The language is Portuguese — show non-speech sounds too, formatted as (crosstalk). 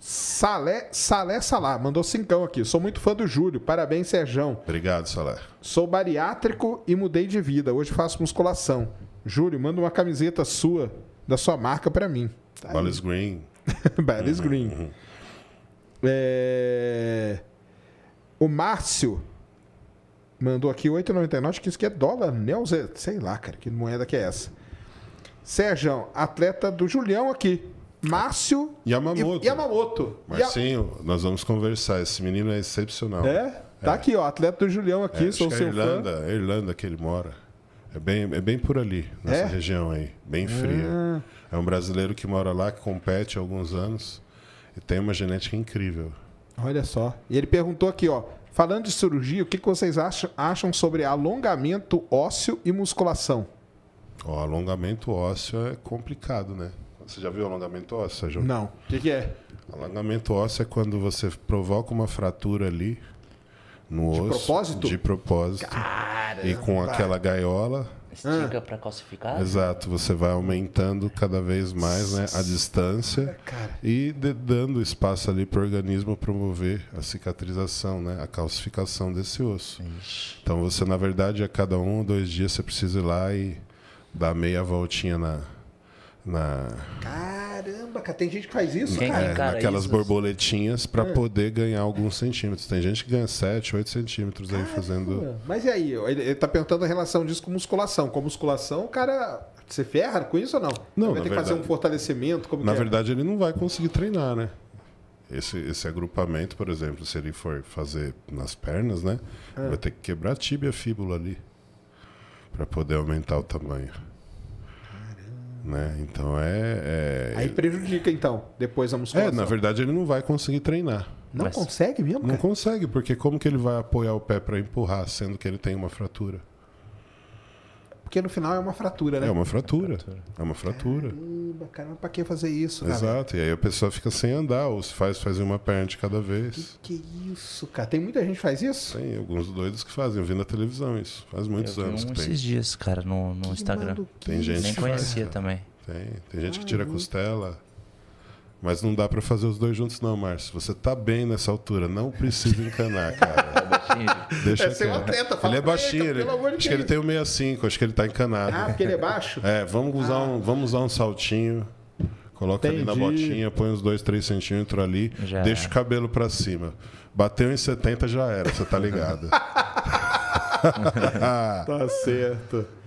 Salé, Salé Salá, mandou cincão aqui. Sou muito fã do Júlio. Parabéns, Serjão. Obrigado, Salé. Sou bariátrico e mudei de vida. Hoje faço musculação. Júlio, manda uma camiseta sua, da sua marca para mim. Tá Ballis Green. (laughs) Ballis uhum, Green. Uhum. É... O Márcio mandou aqui 8,99. Acho que isso aqui é dólar, Nelze. Né? Sei lá, cara, que moeda que é essa. Serjão, atleta do Julião aqui. Márcio Yamamoto. Yamamoto. Marcinho, ya... nós vamos conversar. Esse menino é excepcional. É? Tá é. aqui, ó. Atleta do Julião aqui, é, sou é seu Irlanda, fã. É Irlanda que ele mora. É bem, é bem por ali, nessa é? região aí. Bem fria. Ah. É um brasileiro que mora lá, que compete há alguns anos. E tem uma genética incrível. Olha só. E ele perguntou aqui, ó. Falando de cirurgia, o que vocês acham sobre alongamento ósseo e musculação? O alongamento ósseo é complicado, né? Você já viu alongamento ósseo, Sérgio? Não. O que, que, é? Alongamento ósseo é quando você provoca uma fratura ali no de osso. De propósito? De propósito. Cara, e com cara. aquela gaiola. Estica ah. para calcificar? Exato, você vai aumentando cada vez mais né, a distância é, cara. e de, dando espaço ali para o organismo promover a cicatrização, né, a calcificação desse osso. Ixi. Então você, na verdade, a cada um ou dois dias você precisa ir lá e dar meia voltinha na, na. Caramba, cara, tem gente que faz isso, cara. encara naquelas isso? borboletinhas para É. poder ganhar alguns centímetros. Tem gente que ganha 7, 8 centímetros aí fazendo. Mas e aí? Ele, ele tá perguntando a relação disso com musculação. Com musculação, o cara, você ferra com isso ou não? Não, Vai ter que fazer um fortalecimento, como Na que é? verdade, ele não vai conseguir treinar, né? Esse, esse agrupamento, por exemplo, se ele for fazer nas pernas, né? É. Vai ter que quebrar a tíbia, a fíbula ali. para poder aumentar o tamanho. Né? Então é, é, Aí prejudica, então, depois a é, musculação. É, na verdade ele não vai conseguir treinar. Não Mas... consegue mesmo? Cara? Não consegue, porque como que ele vai apoiar o pé para empurrar, sendo que ele tem uma fratura? Porque no final é uma fratura, né? É uma fratura. É, uma fratura. Caramba, caramba, pra que fazer isso, cara? Exato, e aí a pessoa fica sem andar, ou se faz, faz uma perna de cada vez. Que, que é isso, cara? Tem muita gente que faz isso? Tem alguns doidos que fazem, eu vi na televisão isso. Faz muitos eu anos um que tem. esses dias, cara, no, no Instagram. Tem gente Nem conhecia faz, também. Tem, tem gente que tira a costela. Mas não dá para fazer os dois juntos, não, Márcio. Você tá bem nessa altura, não precisa encanar, cara. (laughs) Deixa é ser um atleta, fala Ele é baixinho, ele, pelo amor de acho Deus. que ele tem o 65, acho que ele tá encanado. Ah, porque ele é baixo? É, vamos usar, ah. um, vamos usar um saltinho. Coloca Entendi. ali na botinha, põe uns 2, 3 centímetros ali, já deixa é. o cabelo para cima. Bateu em 70 já era, você tá ligado. (laughs) (laughs) tá certo.